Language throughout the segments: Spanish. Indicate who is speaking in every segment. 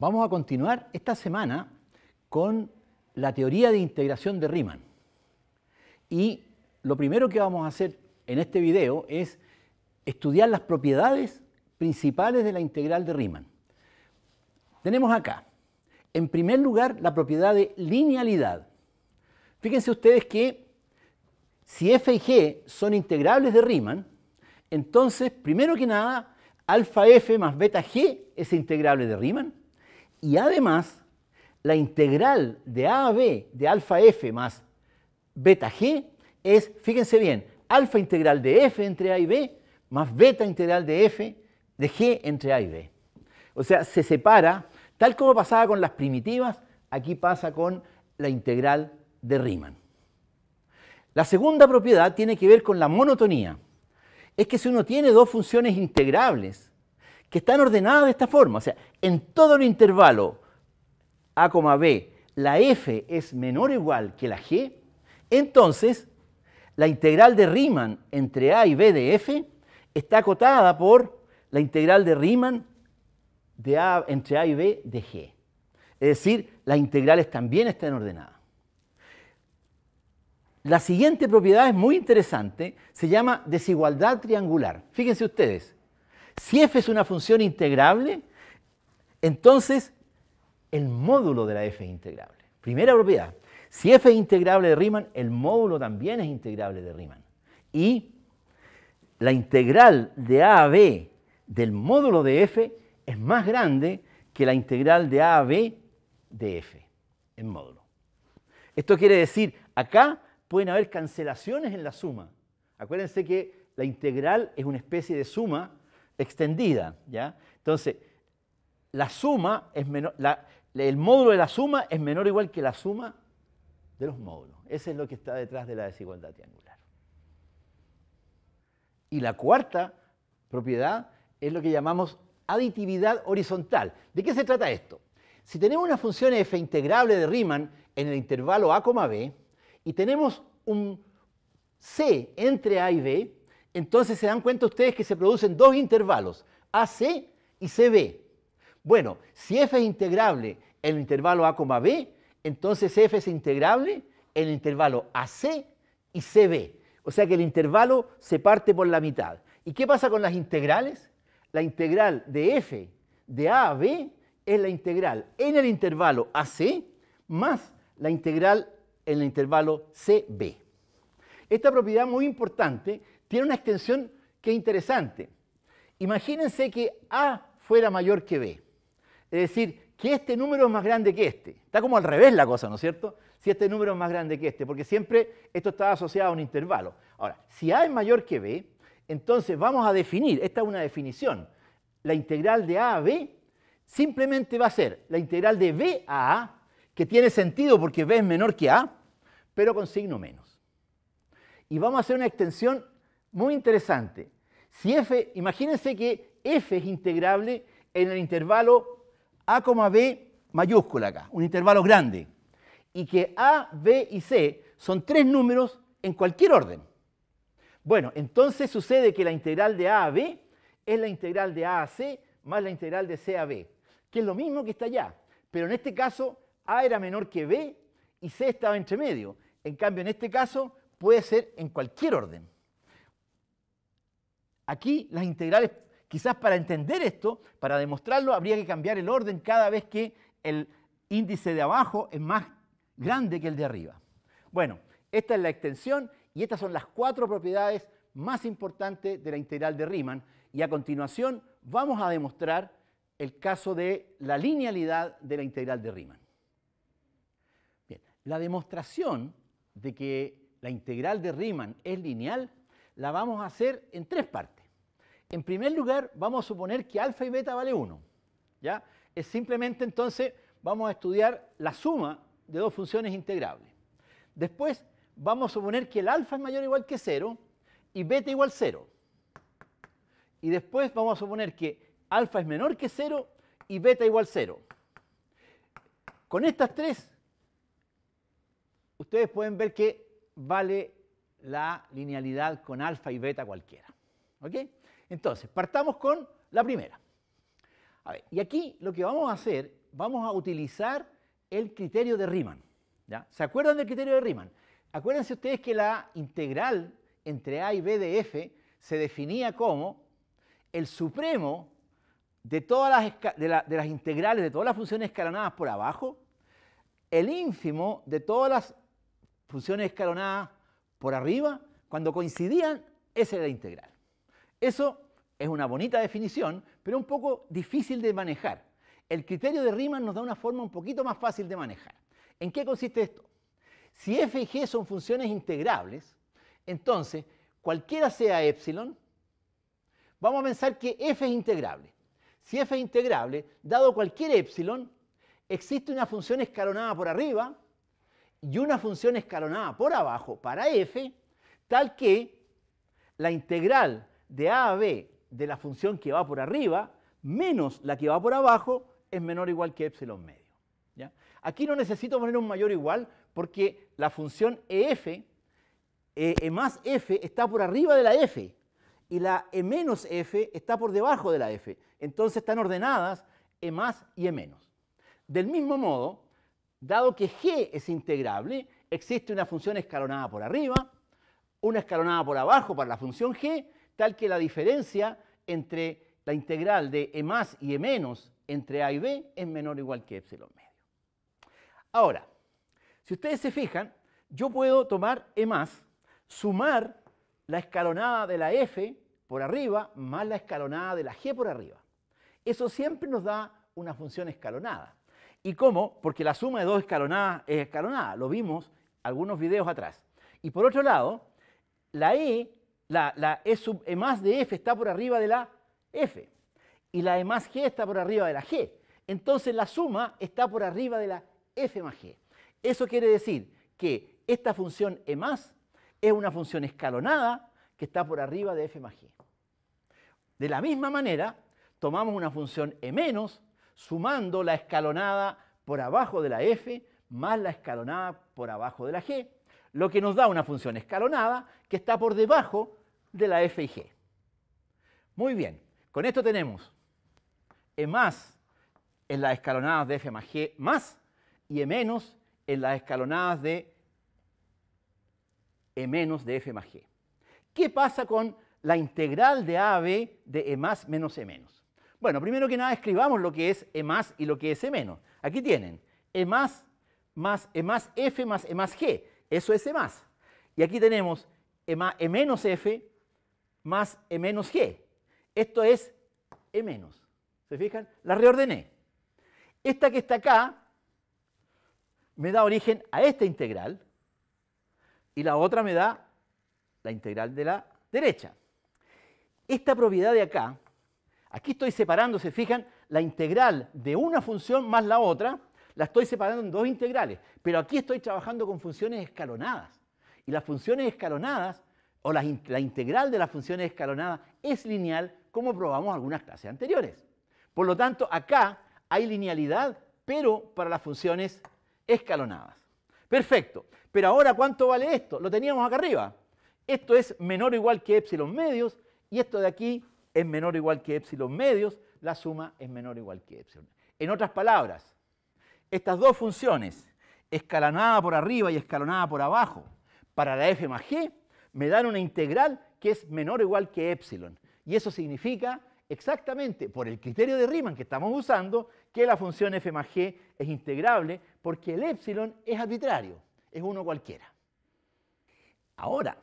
Speaker 1: Vamos a continuar esta semana con la teoría de integración de Riemann. Y lo primero que vamos a hacer en este video es estudiar las propiedades principales de la integral de Riemann. Tenemos acá, en primer lugar, la propiedad de linealidad. Fíjense ustedes que si f y g son integrables de Riemann, entonces, primero que nada, alfa f más beta g es integrable de Riemann. Y además, la integral de A a B de alfa F más beta G es, fíjense bien, alfa integral de F entre A y B más beta integral de F de G entre A y B. O sea, se separa, tal como pasaba con las primitivas, aquí pasa con la integral de Riemann. La segunda propiedad tiene que ver con la monotonía. Es que si uno tiene dos funciones integrables que están ordenadas de esta forma. O sea, en todo el intervalo A, B, la F es menor o igual que la G, entonces la integral de Riemann entre A y B de F está acotada por la integral de Riemann de A, entre A y B de G. Es decir, las integrales también están ordenadas. La siguiente propiedad es muy interesante, se llama desigualdad triangular. Fíjense ustedes, si f es una función integrable, entonces el módulo de la f es integrable. Primera propiedad. Si f es integrable de Riemann, el módulo también es integrable de Riemann. Y la integral de a a b del módulo de f es más grande que la integral de a a b de f en módulo. Esto quiere decir, acá pueden haber cancelaciones en la suma. Acuérdense que la integral es una especie de suma extendida. ¿ya? Entonces, la suma es menor, el módulo de la suma es menor o igual que la suma de los módulos. Ese es lo que está detrás de la desigualdad triangular. Y la cuarta propiedad es lo que llamamos aditividad horizontal. ¿De qué se trata esto? Si tenemos una función f integrable de Riemann en el intervalo a, b y tenemos un c entre a y b, entonces se dan cuenta ustedes que se producen dos intervalos, AC y CB. Bueno, si f es integrable en el intervalo A, B, entonces f es integrable en el intervalo AC y CB. O sea que el intervalo se parte por la mitad. ¿Y qué pasa con las integrales? La integral de f de A a B es la integral en el intervalo AC más la integral en el intervalo CB. Esta propiedad muy importante tiene una extensión que es interesante. Imagínense que A fuera mayor que B. Es decir, que este número es más grande que este. Está como al revés la cosa, ¿no es cierto? Si este número es más grande que este, porque siempre esto está asociado a un intervalo. Ahora, si A es mayor que B, entonces vamos a definir, esta es una definición, la integral de A a B simplemente va a ser la integral de B a A, que tiene sentido porque B es menor que A, pero con signo menos. Y vamos a hacer una extensión muy interesante. Si f, imagínense que f es integrable en el intervalo a, b mayúscula acá, un intervalo grande, y que a, b y c son tres números en cualquier orden. Bueno, entonces sucede que la integral de a a b es la integral de a a c más la integral de c a b, que es lo mismo que está allá, pero en este caso a era menor que b y c estaba entre medio. En cambio, en este caso puede ser en cualquier orden. Aquí las integrales, quizás para entender esto, para demostrarlo, habría que cambiar el orden cada vez que el índice de abajo es más grande que el de arriba. Bueno, esta es la extensión y estas son las cuatro propiedades más importantes de la integral de Riemann. Y a continuación vamos a demostrar el caso de la linealidad de la integral de Riemann. Bien, la demostración de que la integral de Riemann es lineal la vamos a hacer en tres partes. En primer lugar, vamos a suponer que alfa y beta vale 1. ¿ya? Es simplemente entonces vamos a estudiar la suma de dos funciones integrables. Después vamos a suponer que el alfa es mayor o igual que 0 y beta igual 0. Y después vamos a suponer que alfa es menor que 0 y beta igual 0. Con estas tres, ustedes pueden ver que vale la linealidad con alfa y beta cualquiera. ¿Ok? Entonces, partamos con la primera. y aquí lo que vamos a hacer, vamos a utilizar el criterio de Riemann. ¿Se acuerdan del criterio de Riemann? Acuérdense ustedes que la integral entre A y B de F se definía como el supremo de todas las, las integrales, de todas las funciones escalonadas por abajo, el ínfimo de todas las funciones escalonadas por arriba, cuando coincidían, esa era la integral. Eso es una bonita definición, pero un poco difícil de manejar. El criterio de Riemann nos da una forma un poquito más fácil de manejar. ¿En qué consiste esto? Si f y g son funciones integrables, entonces cualquiera sea epsilon, vamos a pensar que f es integrable. Si f es integrable, dado cualquier epsilon, existe una función escalonada por arriba y una función escalonada por abajo para f, tal que la integral de A a B de la función que va por arriba menos la que va por abajo es menor o igual que epsilon medio. Aquí no necesito poner un mayor o igual porque la función e f e, e más F, está por arriba de la F y la E menos F está por debajo de la F. Entonces están ordenadas E más y E menos. Del mismo modo, dado que G es integrable, existe una función escalonada por arriba, una escalonada por abajo para la función G tal que la diferencia entre la integral de E más y E menos entre A y B es menor o igual que epsilon medio. Ahora, si ustedes se fijan, yo puedo tomar E más, sumar la escalonada de la F por arriba más la escalonada de la G por arriba. Eso siempre nos da una función escalonada. ¿Y cómo? Porque la suma de dos escalonadas es escalonada, lo vimos algunos videos atrás. Y por otro lado, la E la, E E más de F está por arriba de la F. Y la E más G está por arriba de la G. Entonces la suma está por arriba de la F más G. Eso quiere decir que esta función E más es una función escalonada que está por arriba de F más G. De la misma manera, tomamos una función E menos sumando la escalonada por abajo de la F más la escalonada por abajo de la G, lo que nos da una función escalonada que está por debajo de la F y G. Muy bien, con esto tenemos E más en las escalonadas de F más G más y E menos en las escalonadas de E menos de F más G. ¿Qué pasa con la integral de A B de E más menos E menos? Bueno, primero que nada escribamos lo que es E más y lo que es E menos. Aquí tienen E más más E más F más E más G. Eso es E más. Y aquí tenemos E, más, e menos F más E menos G. Esto es E menos. ¿Se fijan? La reordené. Esta que está acá me da origen a esta integral y la otra me da la integral de la derecha. Esta propiedad de acá, aquí estoy separando, se fijan, la integral de una función más la otra, la estoy separando en dos integrales, pero aquí estoy trabajando con funciones escalonadas. Y las funciones escalonadas o la, integral de las funciones escalonadas es lineal, como probamos algunas clases anteriores. Por lo tanto, acá hay linealidad, pero para las funciones escalonadas. Perfecto. Pero ahora, ¿cuánto vale esto? Lo teníamos acá arriba. Esto es menor o igual que epsilon medios y esto de aquí es menor o igual que epsilon medios. La suma es menor o igual que epsilon. En otras palabras, estas dos funciones, escalonada por arriba y escalonada por abajo, para la f más g, me dan una integral que es menor o igual que epsilon. Y eso significa exactamente, por el criterio de Riemann que estamos usando, que la función f más g es integrable porque el epsilon es arbitrario, es uno cualquiera. Ahora,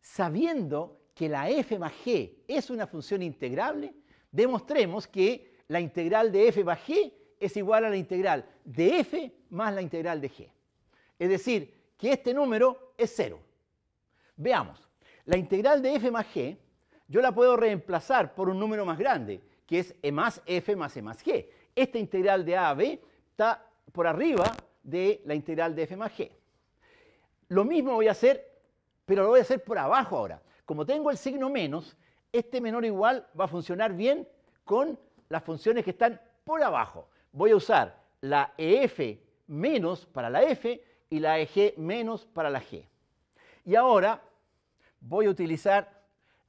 Speaker 1: sabiendo que la f más g es una función integrable, demostremos que la integral de f más g es igual a la integral de f más la integral de g. Es decir, que este número es cero. Veamos, la integral de f más g yo la puedo reemplazar por un número más grande, que es e más f más e más g. Esta integral de a a b está por arriba de la integral de f más g. Lo mismo voy a hacer, pero lo voy a hacer por abajo ahora. Como tengo el signo menos, este menor igual va a funcionar bien con las funciones que están por abajo. Voy a usar la EF menos para la F y la EG menos para la G. Y ahora voy a utilizar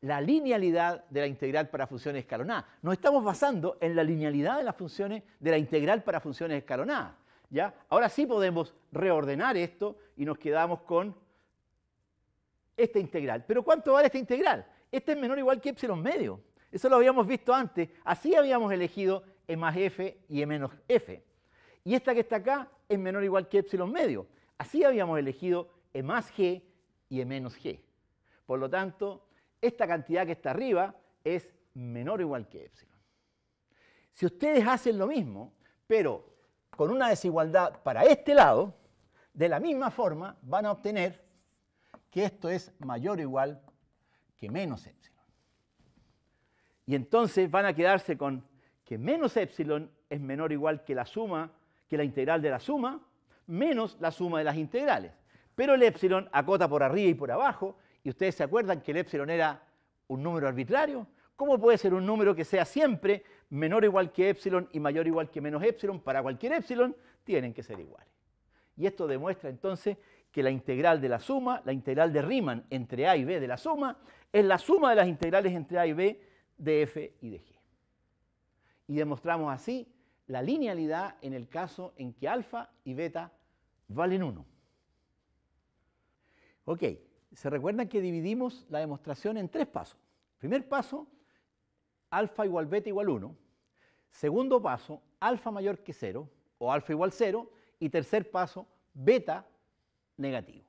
Speaker 1: la linealidad de la integral para funciones escalonadas. Nos estamos basando en la linealidad de las funciones de la integral para funciones escalonadas. ¿ya? Ahora sí podemos reordenar esto y nos quedamos con esta integral. Pero ¿cuánto vale esta integral? Esta es menor o igual que epsilon medio. Eso lo habíamos visto antes. Así habíamos elegido E más F y E menos F. Y esta que está acá es menor o igual que epsilon medio. Así habíamos elegido E más G y E menos G. Por lo tanto, esta cantidad que está arriba es menor o igual que epsilon. Si ustedes hacen lo mismo, pero con una desigualdad para este lado, de la misma forma van a obtener que esto es mayor o igual que menos epsilon. Y entonces van a quedarse con que menos epsilon es menor o igual que la suma, que la integral de la suma, menos la suma de las integrales. Pero el epsilon acota por arriba y por abajo ¿Y ustedes se acuerdan que el epsilon era un número arbitrario? ¿Cómo puede ser un número que sea siempre menor o igual que epsilon y mayor o igual que menos epsilon? Para cualquier epsilon tienen que ser iguales. Y esto demuestra entonces que la integral de la suma, la integral de Riemann entre A y B de la suma, es la suma de las integrales entre A y B de F y de G. Y demostramos así la linealidad en el caso en que alfa y beta valen 1. Ok, se recuerda que dividimos la demostración en tres pasos. Primer paso, alfa igual beta igual 1. Segundo paso, alfa mayor que 0 o alfa igual 0. Y tercer paso, beta negativo.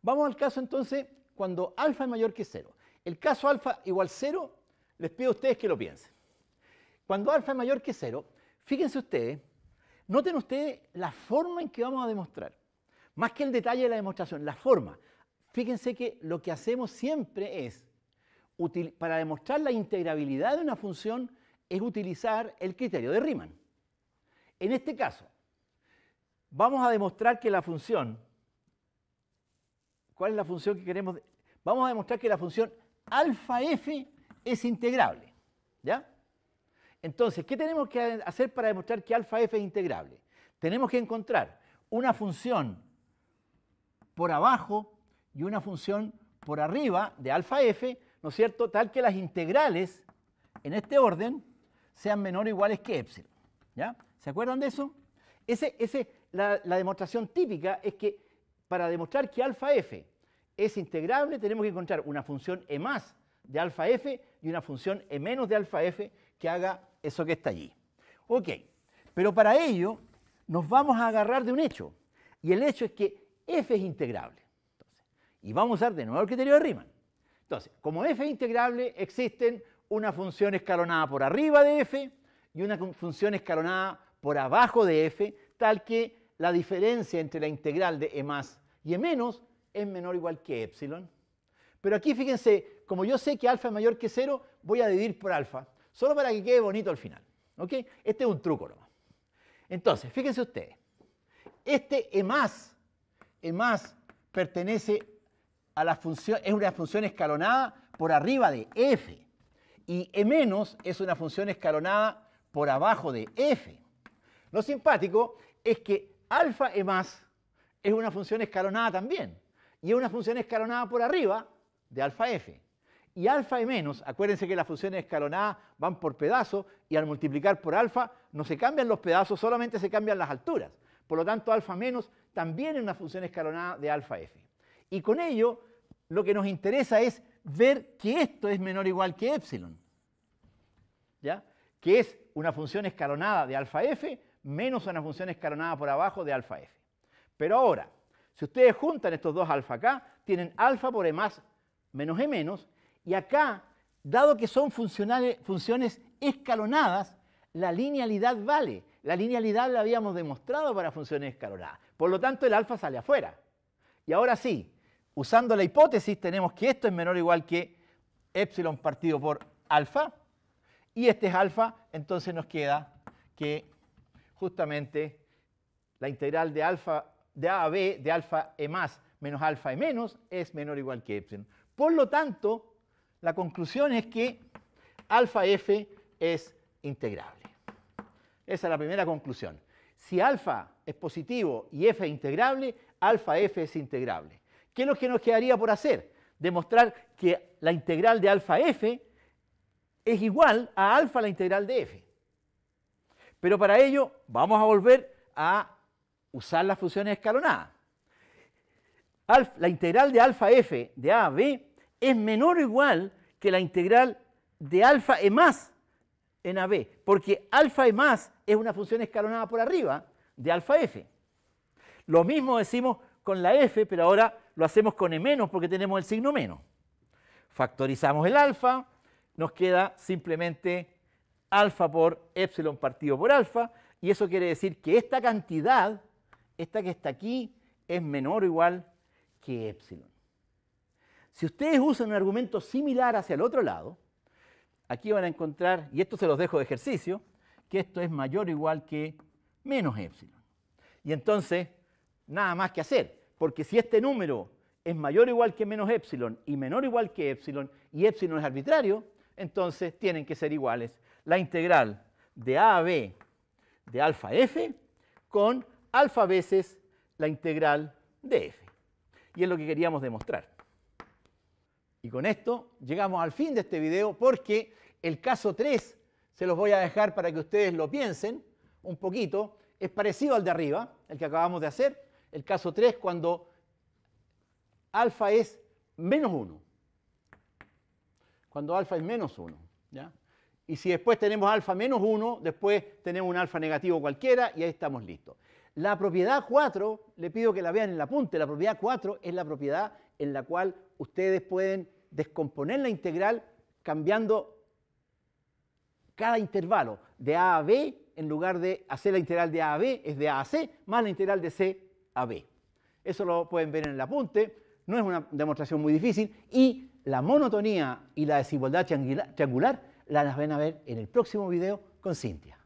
Speaker 1: Vamos al caso entonces cuando alfa es mayor que 0. El caso alfa igual 0, les pido a ustedes que lo piensen. Cuando alfa es mayor que 0, fíjense ustedes, noten ustedes la forma en que vamos a demostrar. Más que el detalle de la demostración, la forma. Fíjense que lo que hacemos siempre es, para demostrar la integrabilidad de una función, es utilizar el criterio de Riemann. En este caso, vamos a demostrar que la función, ¿cuál es la función que queremos? Vamos a demostrar que la función alfa f es integrable, ¿ya? Entonces, ¿qué tenemos que hacer para demostrar que alfa f es integrable? Tenemos que encontrar una función por abajo y una función por arriba de alfa f, ¿no es cierto? Tal que las integrales en este orden sean menor o iguales que epsilon. ¿Ya? ¿Se acuerdan de eso? Ese, ese, la, la demostración típica es que para demostrar que alfa f es integrable tenemos que encontrar una función e más de alfa f y una función e menos de alfa f que haga eso que está allí. Ok, pero para ello nos vamos a agarrar de un hecho. Y el hecho es que f es integrable. Y vamos a usar de nuevo el criterio de Riemann. Entonces, como f es integrable, existen una función escalonada por arriba de f y una función escalonada por abajo de f, tal que la diferencia entre la integral de e más y e menos es menor o igual que epsilon. Pero aquí fíjense, como yo sé que alfa es mayor que cero, voy a dividir por alfa, solo para que quede bonito al final. ¿ok? Este es un truco Entonces, fíjense ustedes, este e más, e más pertenece es una función escalonada por arriba de f. Y e menos es una función escalonada por abajo de f. Lo simpático es que alfa e más es una función escalonada también. Y es una función escalonada por arriba de alfa f. Y alfa e menos, acuérdense que las funciones escalonadas van por pedazos y al multiplicar por alfa no se cambian los pedazos, solamente se cambian las alturas. Por lo tanto, alfa menos también es una función escalonada de alfa f. Y con ello lo que nos interesa es ver que esto es menor o igual que epsilon. ¿Ya? Que es una función escalonada de alfa f menos una función escalonada por abajo de alfa f. Pero ahora, si ustedes juntan estos dos alfa acá, tienen alfa por e más menos e menos, y acá, dado que son funciones escalonadas, la linealidad vale. La linealidad la habíamos demostrado para funciones escalonadas. Por lo tanto, el alfa sale afuera. Y ahora sí, usando la hipótesis, tenemos que esto es menor o igual que epsilon partido por alfa, y este es alfa, entonces nos queda que justamente la integral de alfa de a a b de alfa e más menos alfa e menos es menor o igual que epsilon. Por lo tanto, la conclusión es que alfa f es integrable. Esa es la primera conclusión. Si alfa es positivo y f es integrable, alfa f es integrable. ¿Qué es lo que nos quedaría por hacer? Demostrar que la integral de alfa f es igual a alfa la integral de f. Pero para ello vamos a volver a usar las funciones escalonadas. la integral de alfa f de a a b es menor o igual que la integral de alfa e más en a b, porque alfa e más es una función escalonada por arriba de alfa f. Lo mismo decimos con la f, pero ahora lo hacemos con E menos porque tenemos el signo menos. Factorizamos el alfa, nos queda simplemente alfa por epsilon partido por alfa, y eso quiere decir que esta cantidad, esta que está aquí, es menor o igual que epsilon. Si ustedes usan un argumento similar hacia el otro lado, aquí van a encontrar, y esto se los dejo de ejercicio, que esto es mayor o igual que menos epsilon. Y entonces, nada más que hacer. Porque si este número es mayor o igual que menos epsilon y menor o igual que epsilon y epsilon es arbitrario, entonces tienen que ser iguales la integral de a a b de alfa f con alfa veces la integral de f. Y es lo que queríamos demostrar. Y con esto llegamos al fin de este video porque el caso 3 se los voy a dejar para que ustedes lo piensen un poquito. Es parecido al de arriba, el que acabamos de hacer, el caso 3, cuando alfa es menos 1. Cuando alfa es menos 1. Y si después tenemos alfa menos 1, después tenemos un alfa negativo cualquiera y ahí estamos listos. La propiedad 4, le pido que la vean en el apunte, la propiedad 4 es la propiedad en la cual ustedes pueden descomponer la integral cambiando cada intervalo de A a B, en lugar de hacer la integral de A a B, es de A a C, más la integral de C eso lo pueden ver en el apunte, no es una demostración muy difícil y la monotonía y la desigualdad triangular las van a ver en el próximo video con Cintia.